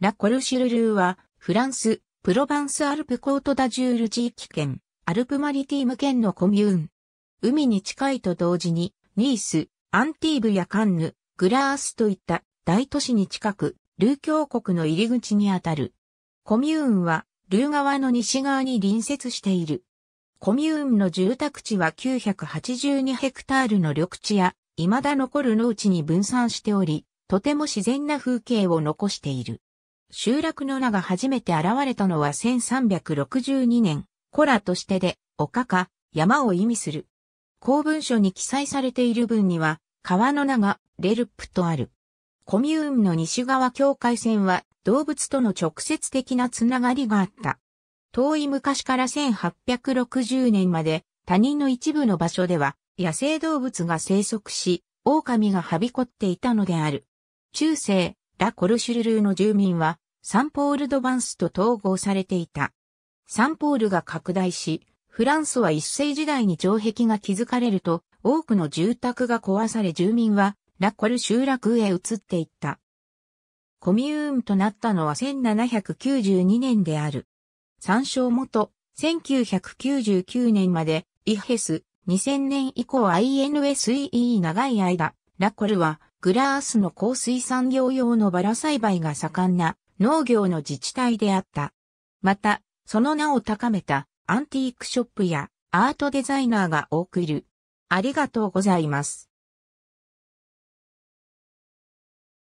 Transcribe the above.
ラ・コルシュルルーは、フランス、プロバンス・アルプ・コート・ダ・ジュール地域圏、アルプ・マリティーム圏のコミューン。海に近いと同時に、ニース、アンティーブやカンヌ、グラースといった大都市に近く、ルー峡国の入り口にあたる。コミューンは、ルー川の西側に隣接している。コミューンの住宅地は982ヘクタールの緑地や、未だ残る農地に分散しており、とても自然な風景を残している。集落の名が初めて現れたのは1362年、コラとしてで、丘か、山を意味する。公文書に記載されている文には、川の名がレルップとある。コミューンの西側境界線は動物との直接的なつながりがあった。遠い昔から1860年まで他人の一部の場所では野生動物が生息し、狼がはびこっていたのである。中世、ラ・コルシュルルーの住民はサンポール・ド・バンスと統合されていた。サンポールが拡大し、フランスは一世時代に城壁が築かれると、多くの住宅が壊され住民は、ラコル集落へ移っていった。コミューンとなったのは1792年である。参照元、1999年まで、イヘス、2000年以降 INSEE 長い間、ラコルは、グラースの香水産業用のバラ栽培が盛んな農業の自治体であった。また、その名を高めたアンティークショップやアートデザイナーが送る。ありがとうございます。